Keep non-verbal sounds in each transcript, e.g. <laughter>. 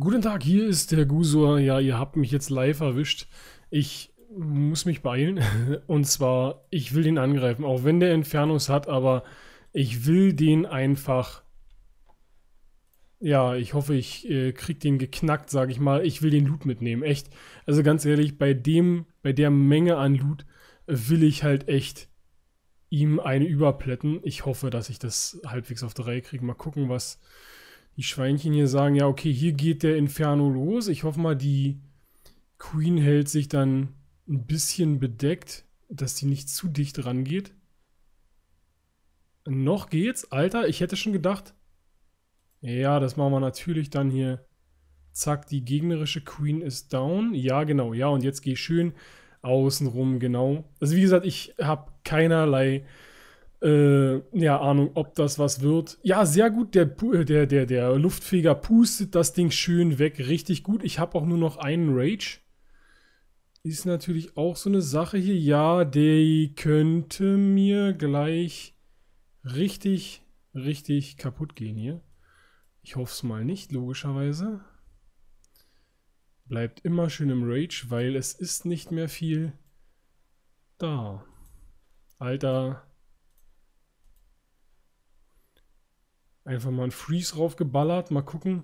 Guten Tag, hier ist der Gusor. Ja, ihr habt mich jetzt live erwischt. Ich muss mich beeilen. <laughs> Und zwar, ich will den angreifen, auch wenn der Entfernungs hat, aber ich will den einfach... Ja, ich hoffe, ich äh, krieg den geknackt, sage ich mal. Ich will den Loot mitnehmen, echt. Also ganz ehrlich, bei dem, bei der Menge an Loot will ich halt echt ihm eine überplätten. Ich hoffe, dass ich das halbwegs auf der Reihe kriege. Mal gucken, was die Schweinchen hier sagen, ja, okay, hier geht der Inferno los. Ich hoffe mal, die Queen hält sich dann ein bisschen bedeckt, dass sie nicht zu dicht rangeht. Noch geht's. Alter, ich hätte schon gedacht. Ja, das machen wir natürlich dann hier. Zack, die gegnerische Queen ist down. Ja, genau. Ja, und jetzt gehe ich schön außenrum, genau. Also wie gesagt, ich habe keinerlei äh, ja, Ahnung, ob das was wird. Ja, sehr gut. Der, äh, der, der, der Luftfeger pustet das Ding schön weg. Richtig gut. Ich habe auch nur noch einen Rage. Ist natürlich auch so eine Sache hier. Ja, der könnte mir gleich richtig, richtig kaputt gehen hier. Ich hoffe es mal nicht, logischerweise. Bleibt immer schön im Rage, weil es ist nicht mehr viel da. Alter, Einfach mal einen Freeze raufgeballert. Mal gucken.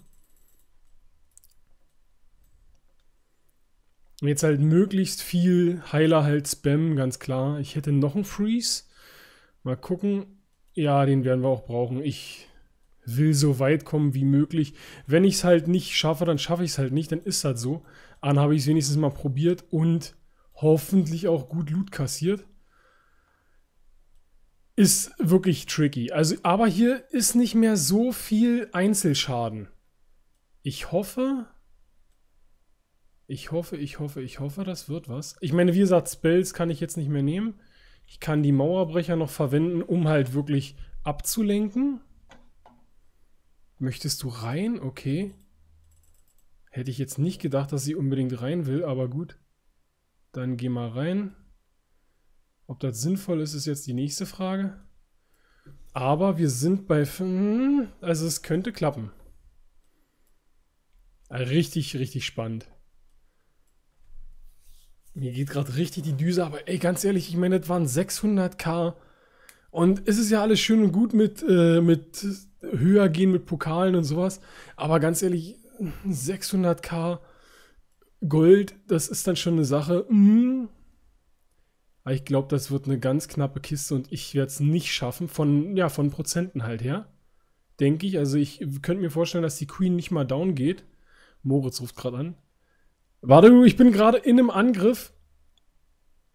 Und jetzt halt möglichst viel Heiler halt spammen, ganz klar. Ich hätte noch einen Freeze. Mal gucken. Ja, den werden wir auch brauchen. Ich will so weit kommen wie möglich. Wenn ich es halt nicht schaffe, dann schaffe ich es halt nicht. Dann ist das so. Dann habe ich es wenigstens mal probiert und hoffentlich auch gut Loot kassiert ist wirklich tricky. Also, aber hier ist nicht mehr so viel Einzelschaden. Ich hoffe. Ich hoffe, ich hoffe, ich hoffe, das wird was. Ich meine, wie gesagt, Spells kann ich jetzt nicht mehr nehmen. Ich kann die Mauerbrecher noch verwenden, um halt wirklich abzulenken. Möchtest du rein? Okay. Hätte ich jetzt nicht gedacht, dass sie unbedingt rein will, aber gut. Dann geh mal rein. Ob das sinnvoll ist, ist jetzt die nächste Frage. Aber wir sind bei. Hm, also es könnte klappen. Richtig, richtig spannend. Mir geht gerade richtig die Düse, aber ey, ganz ehrlich, ich meine, das waren 600k. Und es ist ja alles schön und gut mit, äh, mit höher gehen mit Pokalen und sowas. Aber ganz ehrlich, 600k Gold, das ist dann schon eine Sache. Mh, hm, aber ich glaube, das wird eine ganz knappe Kiste und ich werde es nicht schaffen, von, ja, von Prozenten halt her. Denke ich. Also ich könnte mir vorstellen, dass die Queen nicht mal down geht. Moritz ruft gerade an. Warte, ich bin gerade in einem Angriff.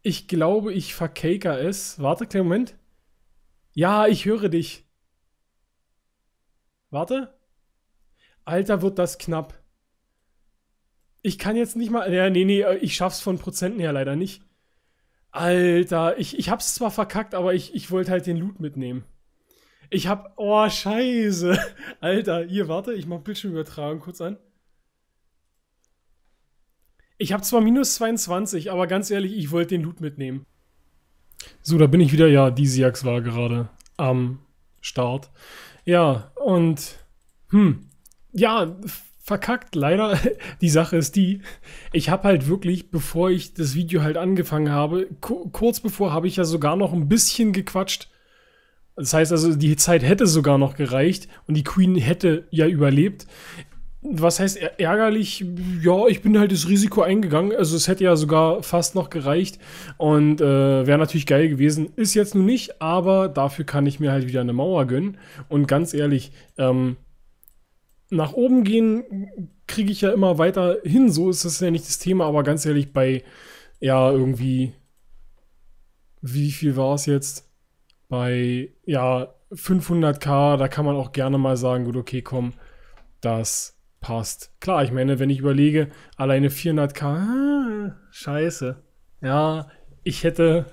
Ich glaube, ich verkaker es. Warte, kleinen Moment. Ja, ich höre dich. Warte. Alter, wird das knapp. Ich kann jetzt nicht mal. Ja, nee, nee, ich schaff's von Prozenten her leider nicht. Alter, ich, ich hab's zwar verkackt, aber ich, ich wollte halt den Loot mitnehmen. Ich hab. Oh, scheiße. <laughs> Alter, hier, warte, ich mach Bildschirmübertragung kurz an. Ich hab zwar minus 22, aber ganz ehrlich, ich wollte den Loot mitnehmen. So, da bin ich wieder. Ja, Disiax war gerade am Start. Ja, und. Hm. Ja, verkackt. Leider, <laughs> die Sache ist die, ich habe halt wirklich, bevor ich das Video halt angefangen habe, kurz bevor habe ich ja sogar noch ein bisschen gequatscht. Das heißt also, die Zeit hätte sogar noch gereicht und die Queen hätte ja überlebt. Was heißt ärgerlich? Ja, ich bin halt das Risiko eingegangen. Also es hätte ja sogar fast noch gereicht und äh, wäre natürlich geil gewesen. Ist jetzt nun nicht, aber dafür kann ich mir halt wieder eine Mauer gönnen. Und ganz ehrlich, ähm, nach oben gehen kriege ich ja immer weiter hin. So ist das ja nicht das Thema, aber ganz ehrlich, bei ja, irgendwie, wie viel war es jetzt? Bei ja, 500k, da kann man auch gerne mal sagen, gut, okay, komm, das passt. Klar, ich meine, wenn ich überlege, alleine 400k, ah, scheiße. Ja, ich hätte,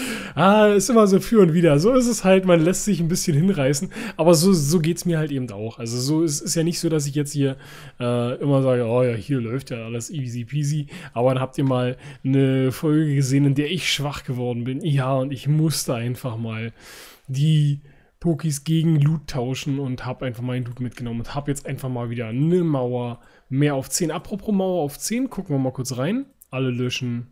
<laughs> ah, ist immer so für und wieder. So ist es halt, man lässt sich ein bisschen hinreißen. Aber so, so geht es mir halt eben auch. Also so ist, ist ja nicht so, dass ich jetzt hier äh, immer sage, oh ja, hier läuft ja alles easy peasy. Aber dann habt ihr mal eine Folge gesehen, in der ich schwach geworden bin. Ja, und ich musste einfach mal die Pokis gegen Loot tauschen und habe einfach meinen Loot mitgenommen und habe jetzt einfach mal wieder eine Mauer mehr auf 10. Apropos Mauer auf 10, gucken wir mal kurz rein. Alle löschen,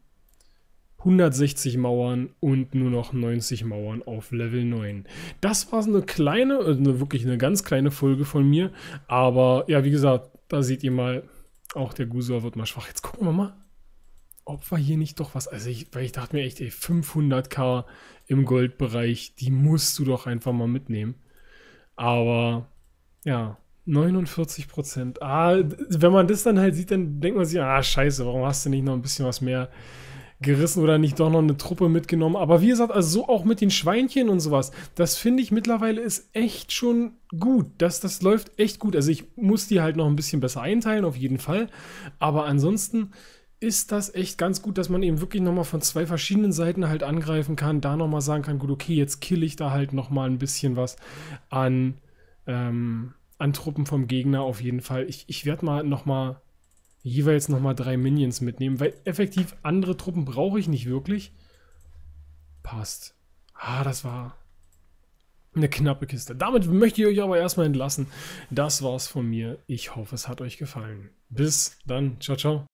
160 Mauern und nur noch 90 Mauern auf Level 9. Das war so eine kleine, äh, eine, wirklich eine ganz kleine Folge von mir. Aber ja, wie gesagt, da seht ihr mal, auch der Gusor wird mal schwach. Jetzt gucken wir mal, ob wir hier nicht doch was. Also, ich, weil ich dachte mir echt, ey, 500k im Goldbereich, die musst du doch einfach mal mitnehmen. Aber ja, 49 Prozent. Ah, wenn man das dann halt sieht, dann denkt man sich, ah, scheiße, warum hast du nicht noch ein bisschen was mehr? gerissen oder nicht doch noch eine Truppe mitgenommen. Aber wie gesagt, also so auch mit den Schweinchen und sowas, das finde ich mittlerweile ist echt schon gut. Das, das läuft echt gut. Also ich muss die halt noch ein bisschen besser einteilen, auf jeden Fall. Aber ansonsten ist das echt ganz gut, dass man eben wirklich nochmal von zwei verschiedenen Seiten halt angreifen kann, da nochmal sagen kann, gut, okay, jetzt kill ich da halt nochmal ein bisschen was an, ähm, an Truppen vom Gegner auf jeden Fall. Ich, ich werde mal nochmal jeweils nochmal drei Minions mitnehmen, weil effektiv andere Truppen brauche ich nicht wirklich. Passt. Ah, das war eine knappe Kiste. Damit möchte ich euch aber erstmal entlassen. Das war's von mir. Ich hoffe, es hat euch gefallen. Bis dann. Ciao, ciao.